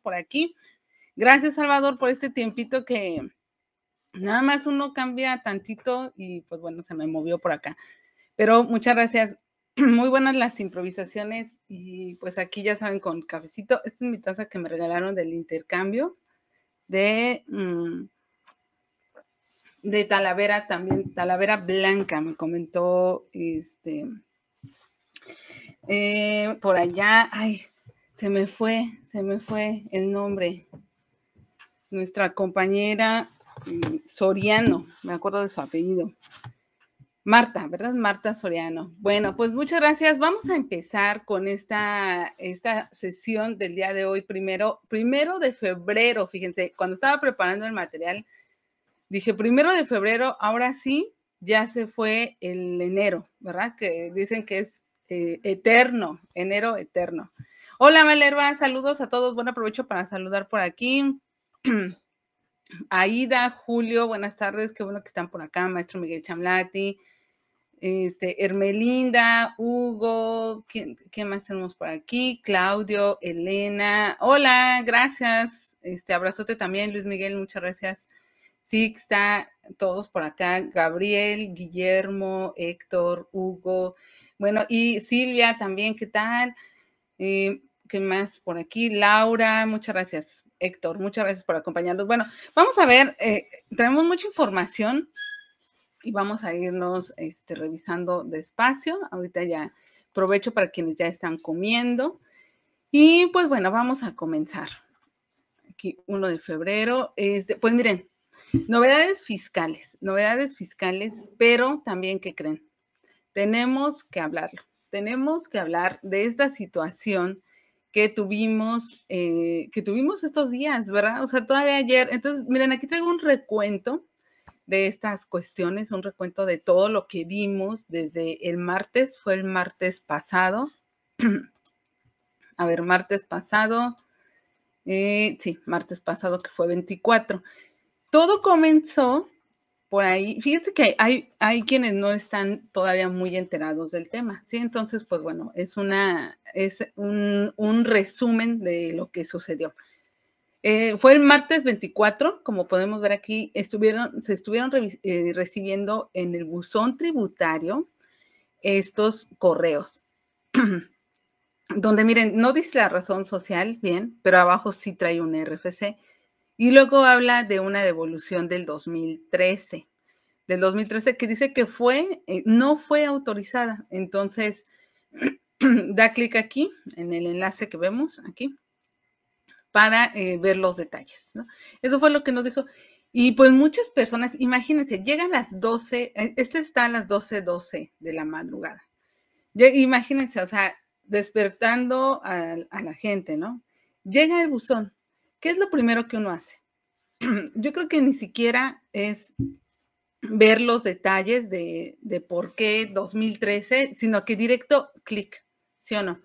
por aquí. Gracias, Salvador, por este tiempito que nada más uno cambia tantito y pues bueno, se me movió por acá. Pero muchas gracias. Muy buenas las improvisaciones y pues aquí ya saben con cafecito. Esta es mi taza que me regalaron del intercambio de, mm, de Talavera también, Talavera Blanca, me comentó este eh, por allá. Ay, se me fue, se me fue el nombre. Nuestra compañera mm, Soriano, me acuerdo de su apellido. Marta, ¿verdad? Marta Soriano. Bueno, pues muchas gracias. Vamos a empezar con esta, esta sesión del día de hoy, primero, primero de febrero. Fíjense, cuando estaba preparando el material, dije primero de febrero, ahora sí, ya se fue el enero, ¿verdad? Que dicen que es eh, eterno, enero eterno. Hola, Valerva, saludos a todos. Buen aprovecho para saludar por aquí. Aida, Julio, buenas tardes, qué bueno que están por acá, maestro Miguel Chamlati, este, Hermelinda, Hugo, ¿quién, más tenemos por aquí? Claudio, Elena, hola, gracias, este, abrazote también, Luis Miguel, muchas gracias. Sixta, todos por acá, Gabriel, Guillermo, Héctor, Hugo, bueno, y Silvia también, ¿qué tal? Eh, ¿Qué más por aquí? Laura, muchas gracias. Héctor, muchas gracias por acompañarnos. Bueno, vamos a ver, eh, tenemos mucha información y vamos a irnos este, revisando despacio. Ahorita ya aprovecho para quienes ya están comiendo. Y pues bueno, vamos a comenzar. Aquí 1 de febrero. Este, pues miren, novedades fiscales, novedades fiscales, pero también, ¿qué creen? Tenemos que hablarlo. Tenemos que hablar de esta situación que tuvimos, eh, que tuvimos estos días, ¿verdad? O sea, todavía ayer. Entonces, miren, aquí traigo un recuento de estas cuestiones, un recuento de todo lo que vimos desde el martes, fue el martes pasado. A ver, martes pasado, eh, sí, martes pasado que fue 24. Todo comenzó por ahí, fíjense que hay, hay quienes no están todavía muy enterados del tema, ¿sí? Entonces, pues bueno, es, una, es un, resumen de lo que sucedió. Eh, fue el martes 24, como podemos ver aquí, estuvieron, se estuvieron eh, recibiendo en el buzón tributario estos correos, donde miren, no dice la razón social, bien, pero abajo sí trae un RFC. Y luego habla de una devolución del 2013, del 2013 que dice que fue, eh, no fue autorizada. Entonces, da clic aquí, en el enlace que vemos aquí, para eh, ver los detalles. Eso fue lo que nos dijo. Y pues muchas personas, imagínense, llegan las 12, eh, esta está a las 12, 12 de la madrugada. Imagínense, o sea, despertando a la gente, ¿no? Llega el buzón, ¿qué es lo primero que uno hace? Yo creo que ni siquiera es ver los detalles de, por qué 2013, sino que directo clic, ¿sí o no?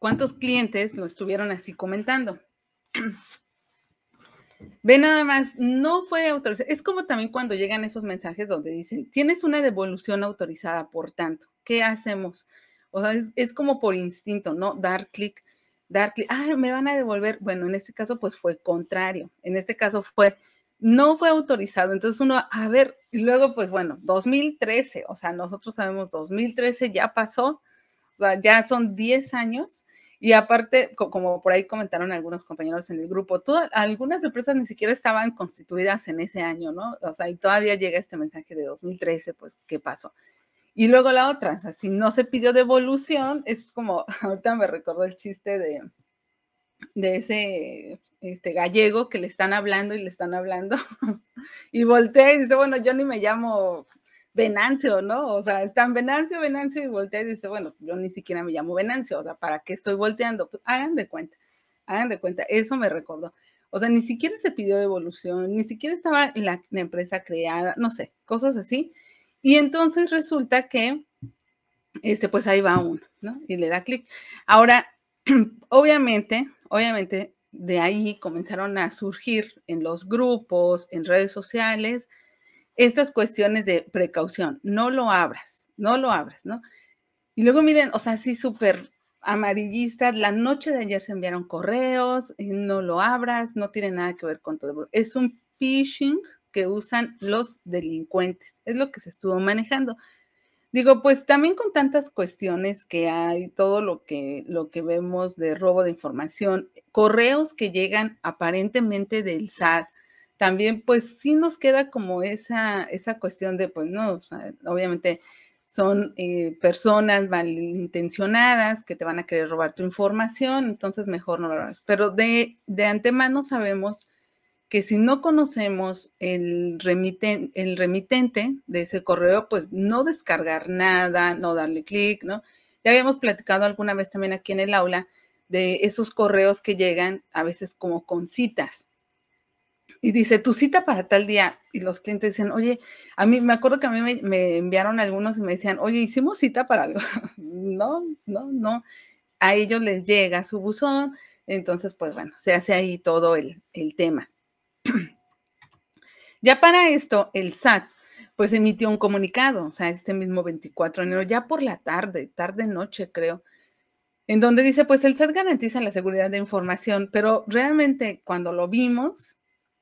¿Cuántos clientes lo estuvieron así comentando? Ve nada más, no fue autorizado. Es como también cuando llegan esos mensajes donde dicen, tienes una devolución autorizada, por tanto, ¿qué hacemos? O sea, es, es como por instinto, ¿no? Dar clic dar clic, ah, me van a devolver. Bueno, en este caso pues fue contrario, en este caso fue, no fue autorizado. Entonces uno, a ver, y luego pues bueno, 2013, o sea, nosotros sabemos 2013 ya pasó, O sea, ya son 10 años. Y aparte, como por ahí comentaron algunos compañeros en el grupo, todas, algunas empresas ni siquiera estaban constituidas en ese año, ¿no? O sea, y todavía llega este mensaje de 2013, pues, ¿qué pasó? Y luego la otra, o sea, si no se pidió devolución, es como, ahorita me recordó el chiste de, de ese este, gallego que le están hablando y le están hablando, y voltea y dice, bueno, yo ni me llamo Venancio, ¿no? O sea, están Venancio, Venancio, y voltea y dice, bueno, yo ni siquiera me llamo Venancio, o sea, ¿para qué estoy volteando? Pues, hagan de cuenta, hagan de cuenta, eso me recordó. O sea, ni siquiera se pidió devolución, ni siquiera estaba en la empresa creada, no sé, cosas así y entonces resulta que, este, pues ahí va uno, ¿no? Y le da clic. Ahora, obviamente, obviamente, de ahí comenzaron a surgir en los grupos, en redes sociales, estas cuestiones de precaución. No lo abras, no lo abras, ¿no? Y luego miren, o sea, sí, súper amarillista. La noche de ayer se enviaron correos, no lo abras, no tiene nada que ver con todo. Es un phishing que usan los delincuentes. Es lo que se estuvo manejando. Digo, pues también con tantas cuestiones que hay, todo lo que, lo que vemos de robo de información, correos que llegan aparentemente del SAT, también pues sí nos queda como esa, esa cuestión de, pues no, obviamente son eh, personas malintencionadas que te van a querer robar tu información, entonces mejor no lo hagas. Pero de, de antemano sabemos que si no conocemos el, el remitente de ese correo, pues no descargar nada, no darle clic, ¿no? Ya habíamos platicado alguna vez también aquí en el aula de esos correos que llegan a veces como con citas. Y dice, tu cita para tal día. Y los clientes dicen, oye, a mí me acuerdo que a mí me, enviaron algunos y me decían, oye, hicimos cita para algo. no, no, no. A ellos les llega su buzón. Entonces, pues bueno, se hace ahí todo el tema. ya para esto, el SAT pues emitió un comunicado, o sea, este mismo 24 de enero, ya por la tarde, tarde-noche creo, en donde dice, pues el SAT garantiza la seguridad de información, pero realmente cuando lo vimos,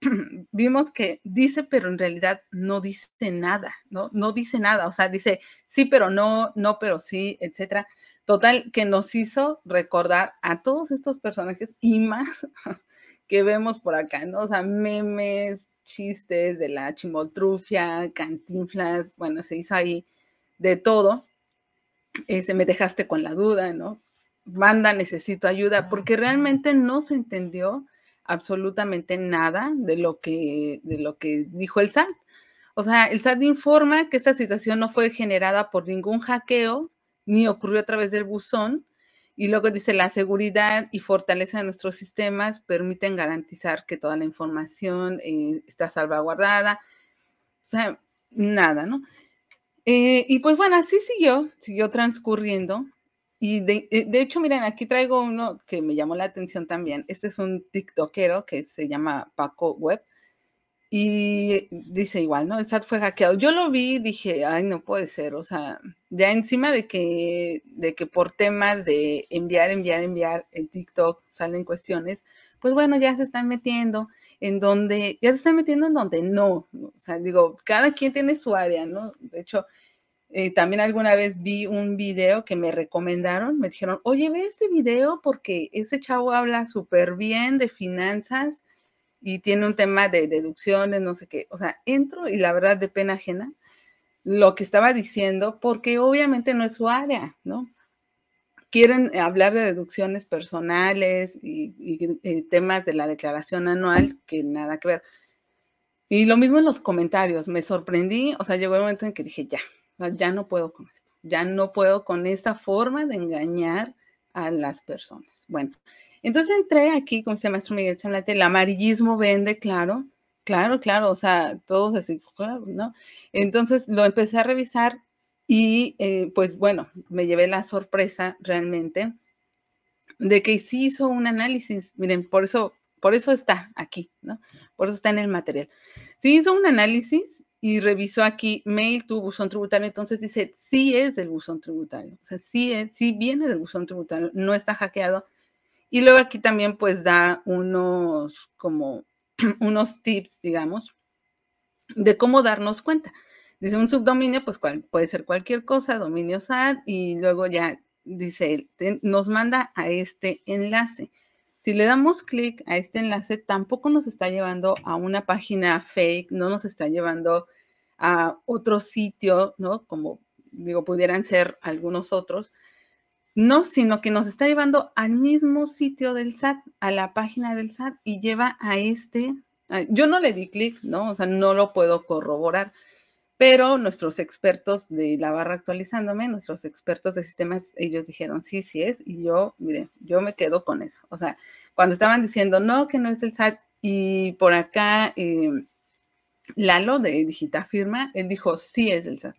vimos que dice, pero en realidad no dice nada, ¿no? No dice nada, o sea, dice sí, pero no, no, pero sí, etcétera. Total, que nos hizo recordar a todos estos personajes y más que vemos por acá, ¿no? O sea, memes, chistes de la chimotrufia, cantinflas, bueno, se hizo ahí de todo. Se me dejaste con la duda, ¿no? Banda, necesito ayuda, porque realmente no se entendió absolutamente nada de lo que, de lo que dijo el SAT. O sea, el SAT informa que esta situación no fue generada por ningún hackeo, ni ocurrió a través del buzón, y luego dice, la seguridad y fortaleza de nuestros sistemas permiten garantizar que toda la información eh, está salvaguardada. O sea, nada, ¿no? Eh, y pues bueno, así siguió, siguió transcurriendo. Y de, eh, de, hecho, miren, aquí traigo uno que me llamó la atención también. Este es un TikTokero que se llama Paco Web. Y dice igual, ¿no? El SAT fue hackeado. Yo lo vi y dije, ay, no puede ser. O sea, ya encima de que, de que por temas de enviar, enviar, enviar en TikTok salen cuestiones, pues bueno, ya se están metiendo en donde, ya se están metiendo en donde no. O sea, digo, cada quien tiene su área, ¿no? De hecho, eh, también alguna vez vi un video que me recomendaron, me dijeron, oye, ve este video porque ese chavo habla súper bien de finanzas y tiene un tema de deducciones, no sé qué. O sea, entro y la verdad de pena ajena lo que estaba diciendo, porque obviamente no es su área, ¿no? Quieren hablar de deducciones personales y, temas de la declaración anual que nada que ver. Y lo mismo en los comentarios, me sorprendí, o sea, llegó el momento en que dije, ya, ya no puedo con esto, ya no puedo con esta forma de engañar a las personas. Bueno, entonces entré aquí como se maestro Miguel Chanlate, el amarillismo vende, claro, claro, claro, o sea, todos así, ¿no? Entonces lo empecé a revisar y eh, pues bueno, me llevé la sorpresa realmente de que sí hizo un análisis, miren, por eso, por eso está aquí, ¿no? Por eso está en el material. Sí hizo un análisis y revisó aquí mail tu buzón tributario, entonces dice, sí es del buzón tributario, o sea, sí viene del buzón tributario, no está hackeado, y luego aquí también pues da unos como unos tips, digamos, de cómo darnos cuenta. Dice un subdominio, pues cual, puede ser cualquier cosa, dominio SAT, y luego ya dice nos manda a este enlace. Si le damos clic a este enlace, tampoco nos está llevando a una página fake, no nos está llevando a otro sitio, ¿no? Como digo, pudieran ser algunos otros, no, sino que nos está llevando al mismo sitio del SAT, a la página del SAT y lleva a este. Yo no le di clic, ¿no? O sea, no lo puedo corroborar, pero nuestros expertos de la barra actualizándome, nuestros expertos de sistemas, ellos dijeron, sí, sí es, y yo, mire, yo me quedo con eso. O sea, cuando estaban diciendo, no, que no es del SAT, y por acá em, Lalo de Digitafirma, él dijo, sí es del SAT,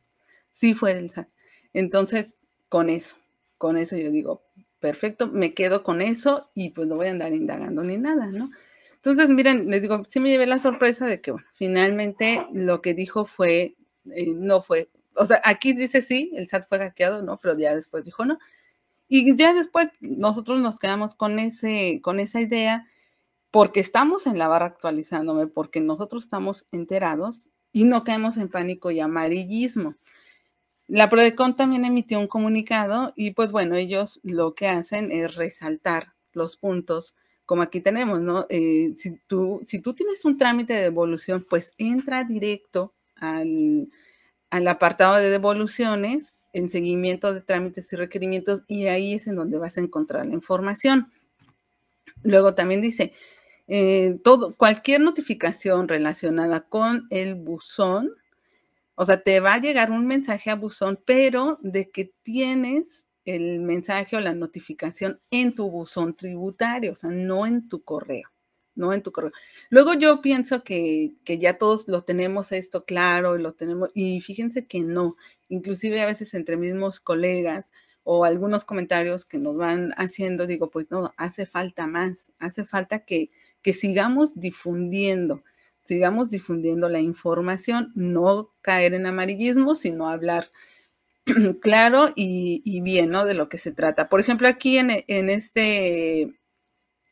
sí fue del SAT. Entonces, con eso con eso yo digo, perfecto, me quedo con eso y pues no voy a andar indagando ni nada, ¿no? Entonces, miren, les digo, sí me llevé la sorpresa de que, finalmente lo que dijo fue, eh, no fue, o sea, aquí dice sí, el SAT fue hackeado, ¿no? Pero ya después dijo no. Y ya después nosotros nos quedamos con, ese, con esa idea porque estamos en la barra actualizándome, porque nosotros estamos enterados y no caemos en pánico y amarillismo. La PRODECON también emitió un comunicado y pues bueno, ellos lo que hacen es resaltar los puntos, como aquí tenemos, ¿no? Eh, si, tú, tienes un trámite de devolución, pues entra directo al, apartado de devoluciones en seguimiento de trámites y requerimientos y ahí es en donde vas a encontrar la información. Luego también dice, eh, todo, cualquier notificación relacionada con el buzón o sea, te va a llegar un mensaje a buzón, pero de que tienes el mensaje o la notificación en tu buzón tributario, o sea, no en tu correo, no en tu correo. Luego yo pienso que, ya todos lo tenemos esto claro y lo tenemos, y fíjense que no, inclusive a veces entre mismos colegas o algunos comentarios que nos van haciendo, digo, pues no, hace falta más, hace falta que, que sigamos difundiendo sigamos difundiendo la información, no caer en amarillismo, sino hablar claro y, bien, ¿no? De lo que se trata. Por ejemplo, aquí en, este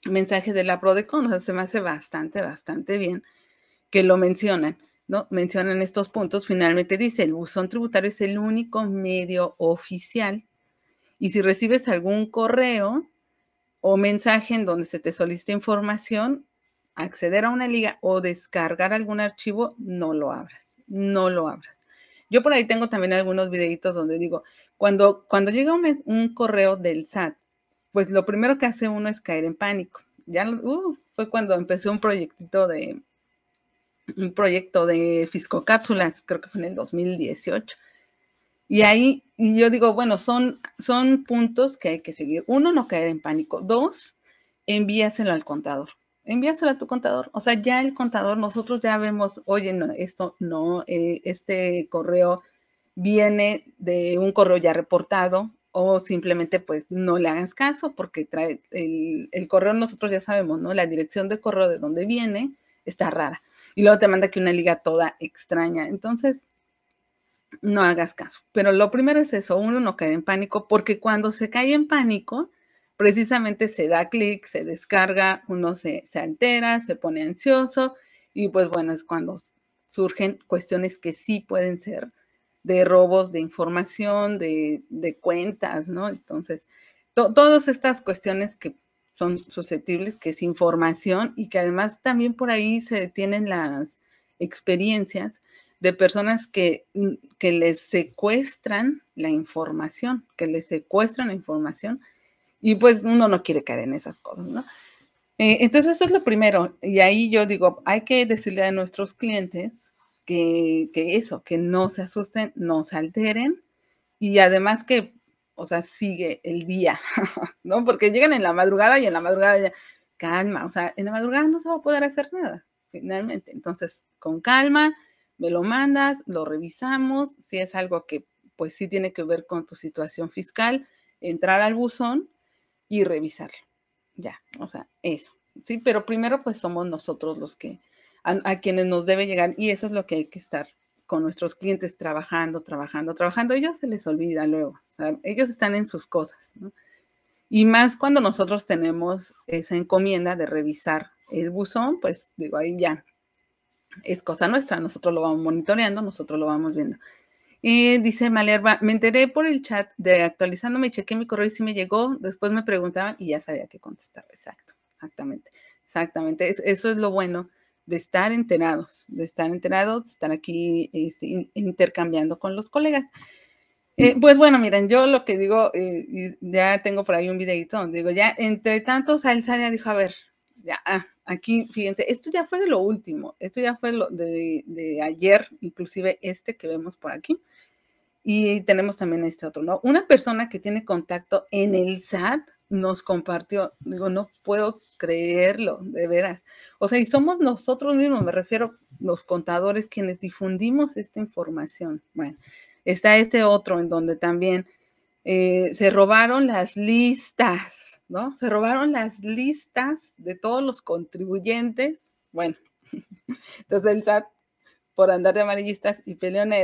mensaje de la PRODECON, o sea, se me hace bastante, bastante bien que lo mencionan. ¿no? Mencionan estos puntos, finalmente dice, el buzón tributario es el único medio oficial y si recibes algún correo o mensaje en donde se te solicita información, acceder a una liga o descargar algún archivo, no lo abras, no lo abras. Yo por ahí tengo también algunos videitos donde digo, cuando, cuando llega un, correo del SAT, pues lo primero que hace uno es caer en pánico. Ya uh, fue cuando empecé un proyectito de un proyecto de fiscocápsulas, creo que fue en el 2018. Y ahí y yo digo, bueno, son, son puntos que hay que seguir. Uno, no caer en pánico. Dos, envíaselo al contador envíaselo a tu contador. O sea, ya el contador, nosotros ya vemos, oye, no, esto no, eh, este correo viene de un correo ya reportado o simplemente pues no le hagas caso porque trae el, el correo, nosotros ya sabemos, ¿no? La dirección de correo de donde viene está rara. Y luego te manda aquí una liga toda extraña. Entonces, no hagas caso. Pero lo primero es eso, uno no cae en pánico porque cuando se cae en pánico, precisamente se da clic, se descarga, uno se, se altera, se pone ansioso y pues bueno, es cuando surgen cuestiones que sí pueden ser de robos de información, de, cuentas, ¿no? Entonces, todas estas cuestiones que son susceptibles, que es información y que además también por ahí se tienen las experiencias de personas mm, que les secuestran la información, que les secuestran la información y pues uno no quiere caer en esas cosas, ¿no? Eh, entonces eso es lo primero. Y ahí yo digo, hay que decirle a nuestros clientes que, que eso, que no se asusten, no se alteren y además que, o sea, sigue el día, ¿no? Porque llegan en la madrugada y en la madrugada ya, calma, o sea, en la madrugada no se va a poder hacer nada, finalmente. Entonces, con calma, me lo mandas, lo revisamos, si es algo que pues sí tiene que ver con tu situación fiscal, entrar al buzón y revisarlo. Ya, o sea, eso. Sí, pero primero pues somos nosotros los que, a, quienes nos debe llegar y eso es lo que hay que estar con nuestros clientes trabajando, trabajando, trabajando. Ellos se les olvida luego, ellos están en sus cosas, Y más cuando nosotros tenemos esa encomienda de revisar el buzón, pues digo, ahí ya es cosa nuestra, nosotros lo vamos monitoreando, nosotros lo vamos viendo. Y eh, dice Malerba, me enteré por el chat de actualizándome, chequé mi correo y si me llegó, después me preguntaban y ya sabía qué contestar. Exacto, exactamente, exactamente. eso es lo bueno de estar enterados, de estar enterados, de estar aquí este, intercambiando con los colegas. Eh, pues bueno, miren, yo lo que digo, eh, ya tengo por ahí un videito digo, ya entre tantos, Elsa ya dijo, a ver, ya, ah, Aquí, fíjense, esto ya fue de lo último, esto ya fue de, de ayer, inclusive este que vemos por aquí. Y tenemos también este otro, ¿no? Una persona que tiene contacto en el SAT nos compartió, digo, no puedo creerlo, de veras. O sea, y somos nosotros mismos, me refiero, los contadores quienes difundimos esta información. Bueno, está este otro en donde también eh, se robaron las listas ¿no? Se robaron las listas de todos los contribuyentes. Bueno, entonces el SAT, por andar de amarillistas y peleones